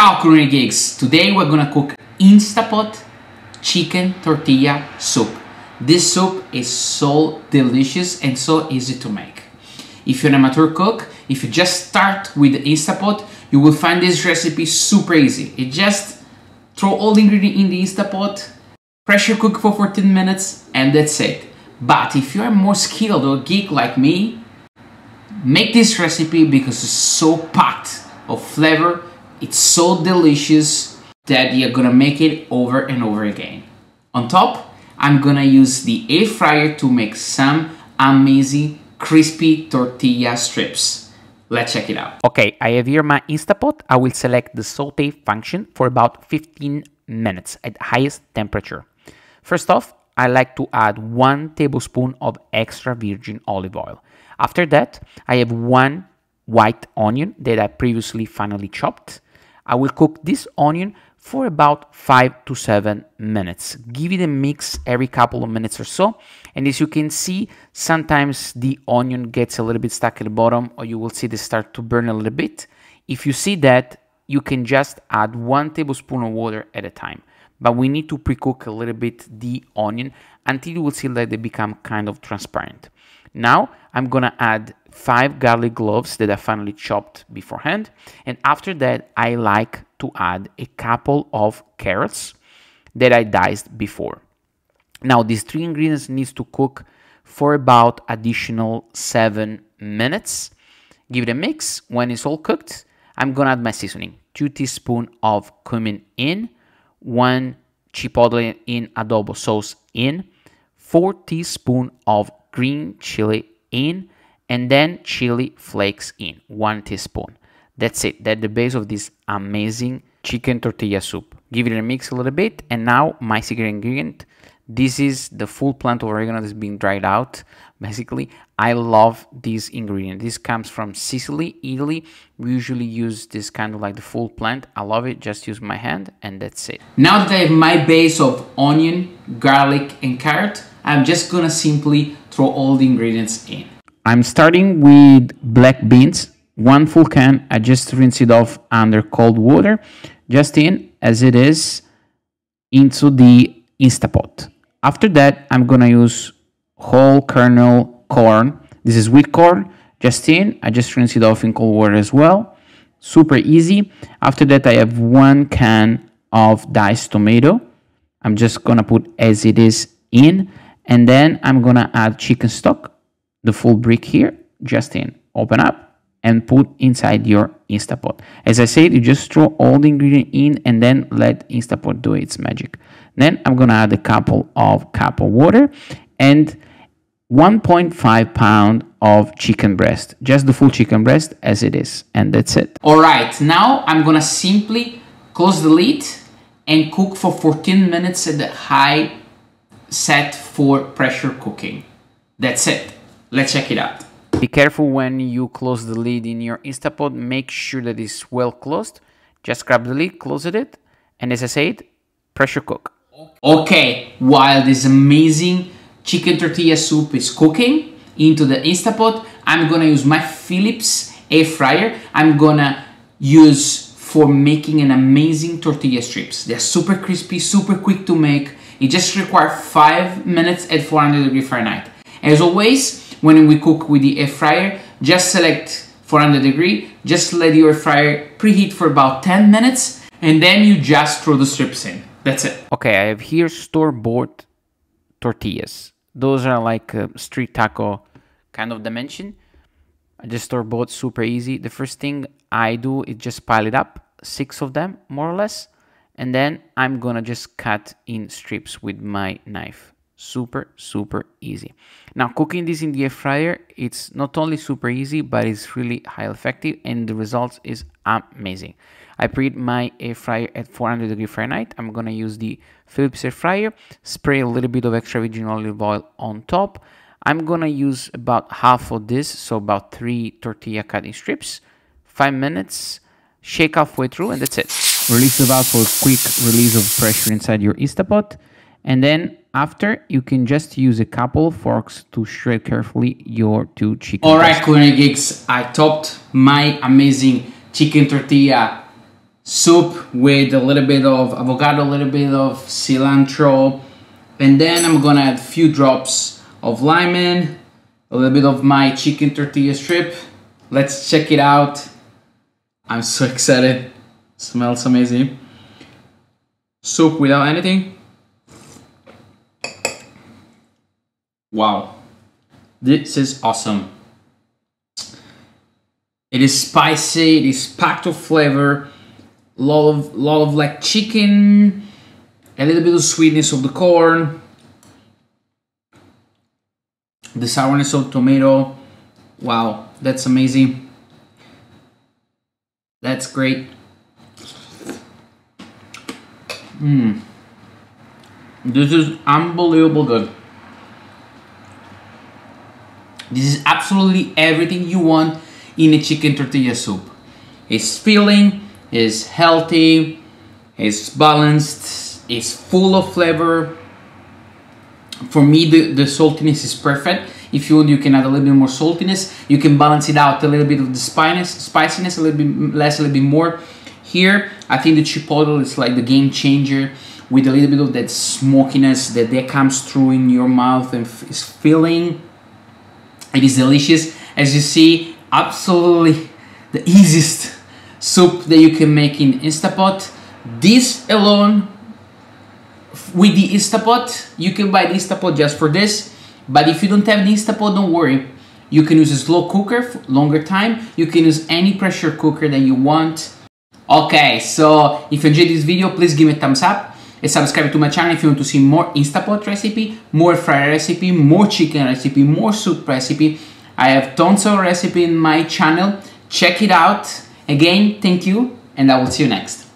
Ciao Culinary Geeks! Today we're gonna cook Instapot chicken tortilla soup. This soup is so delicious and so easy to make. If you're an amateur cook, if you just start with the Instapot, you will find this recipe super easy. You just throw all the ingredients in the Instapot, pressure cook for 14 minutes, and that's it. But if you're more skilled or geek like me, make this recipe because it's so packed of flavor it's so delicious that you're gonna make it over and over again. On top, I'm gonna use the air fryer to make some amazing crispy tortilla strips. Let's check it out. Okay, I have here my Instapot. I will select the saute function for about 15 minutes at highest temperature. First off, I like to add one tablespoon of extra virgin olive oil. After that, I have one white onion that I previously finely chopped. I will cook this onion for about five to seven minutes. Give it a mix every couple of minutes or so. And as you can see, sometimes the onion gets a little bit stuck at the bottom or you will see they start to burn a little bit. If you see that, you can just add one tablespoon of water at a time. But we need to pre-cook a little bit the onion until you will see that they become kind of transparent. Now I'm gonna add five garlic cloves that I finely chopped beforehand. And after that, I like to add a couple of carrots that I diced before. Now these three ingredients needs to cook for about additional seven minutes. Give it a mix. When it's all cooked, I'm gonna add my seasoning. Two teaspoon of cumin in, one chipotle in adobo sauce in, four teaspoon of green chili in and then chili flakes in one teaspoon that's it that's the base of this amazing chicken tortilla soup give it a mix a little bit and now my secret ingredient this is the full plant of oregano that's being dried out basically i love this ingredient this comes from sicily italy we usually use this kind of like the full plant i love it just use my hand and that's it now that i have my base of onion garlic and carrot I'm just gonna simply throw all the ingredients in. I'm starting with black beans, one full can. I just rinse it off under cold water, just in as it is into the Instapot. After that, I'm gonna use whole kernel corn. This is wheat corn, just in. I just rinse it off in cold water as well. Super easy. After that, I have one can of diced tomato. I'm just gonna put as it is in and then I'm gonna add chicken stock, the full brick here, just in, open up and put inside your Instapot. As I said, you just throw all the ingredient in and then let Instapot do its magic. Then I'm gonna add a couple of cup of water and 1.5 pound of chicken breast, just the full chicken breast as it is, and that's it. All right, now I'm gonna simply close the lid and cook for 14 minutes at the high set for pressure cooking. That's it. Let's check it out. Be careful when you close the lid in your Instapot. Make sure that it's well closed. Just grab the lid, close it, and as I said, pressure cook. Okay, while this amazing chicken tortilla soup is cooking into the Instapot, I'm gonna use my Philips air fryer. I'm gonna use for making an amazing tortilla strips. They're super crispy, super quick to make, it just requires 5 minutes at 400 degrees Fahrenheit. As always, when we cook with the air fryer, just select 400 degree, just let your fryer preheat for about 10 minutes, and then you just throw the strips in. That's it. Okay, I have here store-bought tortillas. Those are like uh, street taco kind of dimension. I just store bought super easy. The first thing I do is just pile it up, six of them more or less and then I'm gonna just cut in strips with my knife. Super, super easy. Now cooking this in the air fryer, it's not only super easy, but it's really high effective and the results is amazing. I preheat my air fryer at 400 degree Fahrenheit. I'm gonna use the Philips air fryer, spray a little bit of extra virgin olive oil on top. I'm gonna use about half of this, so about three tortilla cutting strips, five minutes, shake halfway through and that's it release the valve for a quick release of pressure inside your Instapot. And then after, you can just use a couple forks to shred carefully your two chicken. All right, culinary geeks, I topped my amazing chicken tortilla soup with a little bit of avocado, a little bit of cilantro, and then I'm gonna add a few drops of in. a little bit of my chicken tortilla strip. Let's check it out. I'm so excited. Smells amazing. Soup without anything. Wow. This is awesome. It is spicy, it is packed of flavor, lot of lot of like chicken, a little bit of sweetness of the corn, the sourness of tomato. Wow, that's amazing. That's great. Mmm. This is unbelievable good. This is absolutely everything you want in a chicken tortilla soup. It's filling, it's healthy, it's balanced, it's full of flavor. For me, the, the saltiness is perfect. If you want, you can add a little bit more saltiness. You can balance it out a little bit of the spiciness, spiciness a little bit less, a little bit more here. I think the chipotle is like the game changer with a little bit of that smokiness that, that comes through in your mouth and is filling. It is delicious. As you see, absolutely the easiest soup that you can make in Instapot. This alone, with the Instapot, you can buy the Instapot just for this. But if you don't have the Instapot, don't worry. You can use a slow cooker longer time. You can use any pressure cooker that you want Okay, so if you enjoyed this video, please give it a thumbs up and subscribe to my channel if you want to see more Instapot recipe, more fried recipe, more chicken recipe, more soup recipe. I have tons of recipe in my channel. Check it out. Again, thank you and I will see you next.